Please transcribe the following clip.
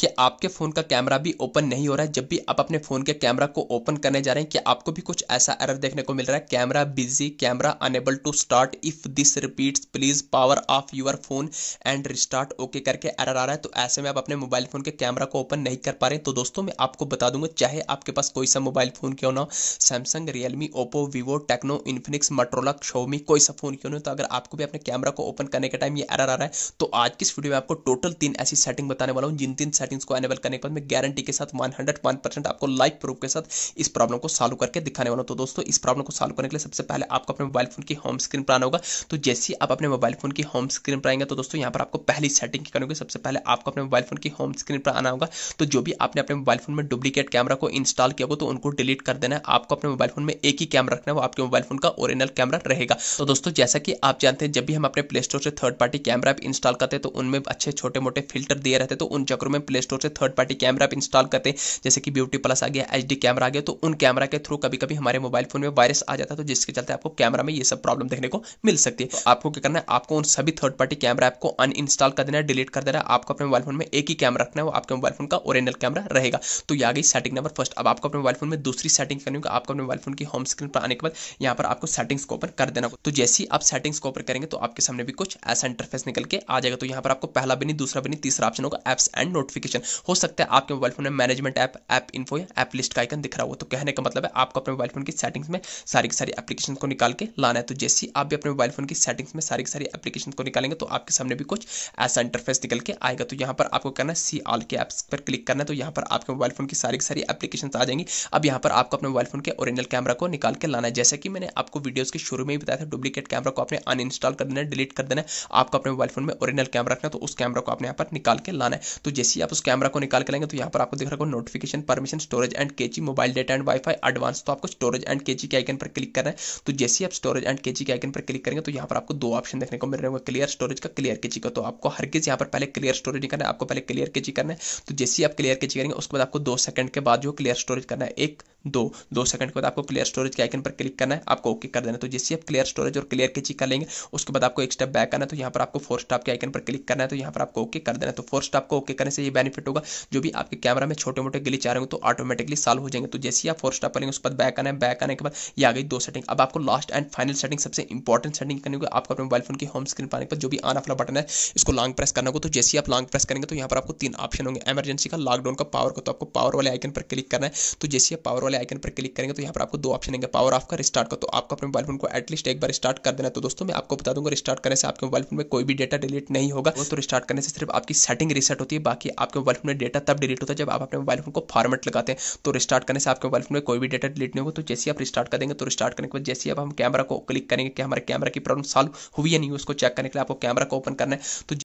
कि आपके फ़ोन का कैमरा भी ओपन नहीं हो रहा है जब भी आप अपने फ़ोन के कैमरा को ओपन करने जा रहे हैं कि आपको भी कुछ ऐसा एरर देखने को मिल रहा है camera busy camera unable to start if this repeats please power off your phone and restart okay करके एरर आ रहा है तो ऐसे में आप अपने मोबाइल फ़ोन के कैमरा को ओपन नहीं कर पा रहे तो दोस्तों मैं आपको बता दूंगा चाहे आपके पास कोई सा मोबाइल फ़ोन क्यों ना Samsung Realme Oppo Vivo Tecno Infinix Motorola Xiaomi कोई सा फ़ोन क्यों ना हो तो अगर आपको भी अपने कैमरा को ओपन करने के टाइम ये एरर आ रहा है तो आज की इस वीडियो में आपको टोटल तीन ऐसी सेटिंग बताने वाला हूँ जिन तीन सेटिंग्स को एनेबल करने के बाद मैं गारंटी के साथ वन हंड्रेड वन परसेंट आपको लाइव प्रूफ के साथ इस प्रॉब्लम को सॉल्व करके दिखाने वाला हूँ तो दोस्तों इस प्रॉब्लम को सॉल्व करने के लिए सबसे पहले आपको अपने मोबाइल फोन की होम स्क्रीन पर आना होगा तो जैसे ही आप अपने मोबाइल फोन की होम स्क्रीन पर आएंगे तो दोस्तों यहाँ पर आपको पहली सेटिंग करनी होगी सबसे पहले आपको अपने मोबाइल फोन की होम स्क्रीन पर आना होगा तो जो भी आपने अपने मोबाइल फोन में डुप्लीकेट कैमरा को इंस्टॉल किया हो तो उनको डिलीट कर देना है आपको अपने मोबाइल फोन में एक ही कैमरा रखना है वो आपके मोबाइल फोन का ओरिजिनल कैमरा रहेगा तो दोस्तों जैसा कि आप जानते हैं जब भी हम अपने प्ले स्टोर से थर्ड पार्टी कैमरा इंस्टॉल करते हैं तो उनमें अच्छे छोटे मोटे फिल्टर दिए रहते हैं तो उन चक्रों में प्ले स्टोर से थर्ड पार्टी कैमरा आप इंस्टॉल करते हैं जैसे कि ब्यूटी प्लस आ गया एच कैमरा आ गया तो उन कैमरा के थ्रू कभी कभी हमारे मोबाइल फोन में वायरस आ जाता है तो जिसके चलते आपको कैमरा में ये सब प्रॉब्लम देखने को मिल सकती है तो आपको क्या करना है आपको उन सभी थर्ड पार्टी कैमरा ऐप को अनइंस्टॉल कर देना है डिलीट कर देना है आपको अपने मोबाइल फोन में एक ही कैमरा रखना है वो आपके मोबाइल फोन का ओरिजिनल कैमरा रहेगा तो यह आ गई सेटिंग नंबर फर्स्ट अब आपको अपने मोबाइल फोन में दूसरी सेटिंग करनी होगी आपको अपने मोबाइल फोन की होम स्क्रीन पर आने के बाद यहाँ पर आपको सेटिंग्स को ओपन कर देना तो जैसे ही आप सेटिंग्स को ओपन करेंगे तो आपके सामने भी कुछ ऐसा इंटरफेस निकल के आ जाएगा तो यहाँ पर आपको पहला बनी दूसरा बनी तीसरा ऑप्शन होगा एप्स एंड नोटिफिकेशन नोटिफिकेशन हो सकता है आपके मोबाइल फोन में मैनेजमेंट ऐप ऐप इन्फो या ऐप लिस्ट का आइकन दिख रहा हो तो कहने का मतलब है आपको अपने मोबाइल फोन की सेटिंग्स में सारी की सारी एप्लीकेशन को निकाल के लाना है तो जैसे आप भी अपने मोबाइल फोन की सेटिंग्स में सारी की सारी एप्लीकेशन को निकालेंगे तो आपके सामने भी कुछ ऐसा इंटरफेस निकल के आएगा तो यहाँ पर आपको करना है सी आल के ऐप्स पर क्लिक करना है तो यहाँ पर आपके मोबाइल फोन की सारी की सारी एप्लीकेशन आ जाएंगी अब यहाँ पर आपको अपने मोबाइल फोन के ओरिजिनल कैमरा को निकाल के लाना है जैसे कि मैंने आपको वीडियोज के शुरू में ही बताया था डुप्लीकेट कैमरा को आपने अनइंस्टॉल कर देना है डिलीट कर देना है आपको अपने मोबाइल फोन में ओरिजिनल कैमरा रखना है तो उस कैमरा को आपने यहाँ पर निकाल के लाना है तो जैसे ही आप उस कैमरा को निकाल के लेंगे तो यहाँ पर आपको दिख रहा होगा notification permission storage and cache mobile data and wifi advance तो आपको स्टोरेज एंड केची के आइकन पर क्लिक करना है तो जैसे आप स्टोरेज एंड केची के आइकन पर क्लिक करेंगे तो यहाँ पर आपको दो ऑप्शन देखने को मिल रहे होगा क्लियर स्टोरेज का क्लियर केची का तो आपको हर किस यहाँ पर पहले क्लियर स्टोरेज करना है आपको पहले क्लियर केची करना है तो जैसे आप क्लियर केची करेंगे उसके बाद आपको दो सेकंड के बाद जो क्लियर स्टोरेज करना है एक दो दो सेकंड के बाद आपको क्लियर स्टोरेज के आइकन पर क्लिक करना है आपको ओके कर देना तो जैसे आप क्लियर स्टोरेज और क्लियर के कर लेंगे उसके बाद आपको एक स्टेप तो बैक करना है तो यहाँ पर आपको फोर स्टॉप के आइकन पर क्लिक करना है तो यहाँ पर आपको ओके कर देना है तो फोर स्टॉप को ओके करने से ये बेनिफिट होगा जो भी आपके कैमरा में छोटे मोटे गिली चाह रहे हो तो ऑटोमेटिकली सॉल्व हो जाएंगे तो जैसे ही आप फोर स्टॉप करेंगे उस पर बैक आना है बैक आने के बाद ये आ गई दो सेटिंग अब आपको लास्ट एंड फाइनल सेटिंग सबसे इंपॉर्टेंट सेटिंग करनी होगी आपको अपने मोबाइल फोन की होम स्क्रीन पाने पर जो भी आन ऑफ बटन है इसको लॉन्ग प्रेस करना होगा तो जैसे आप लॉन्ग प्रेस करेंगे तो यहाँ पर आपको तीन ऑप्शन होंगे एमरजेंसी का लॉकडाउन का पावर का तो आपको पावर वाले आइकन पर क्लिक करना है तो जैसे आप पावर वाले आइकन पर क्लिक करेंगे तो यहाँ पर आपको दो ऑप्शन देंगे पावर ऑफ का रिस्टार्ट का तो आपको अपने मोबाइल फोन को एटलीस्ट एक बार स्टार्ट कर देना तो दोस्तों मैं आपको बता दूंगा रिस्टार्ट करने से आपके मोबाइल फोन में कोई भी डेटा डिलीट नहीं होगा तो रिस्टार्ट करने से सिर्फ आपकी सेटिंग रिसेट होती है बाकी आपके मोबाइल फोन में डेटा तब डिलीट होता है जब आप अपने मोबाइल फोन को फॉर्मेट लगाते हैं तो रिस्टार्ट करने से आपके मोबाइल फोन में कोई भी डेटा डिलीट नहीं होगा तो जैसे आप रिस्टार्ट करेंगे तो रिस्टार्ट करने के बाद जैसे आप हम कैमरा को क्लिक करेंगे कि हमारे कैमरा की प्रॉब्लम सॉल्व हुई या नहीं उसको चेक करने के लिए आपको कैमरा को ओपन करना है तो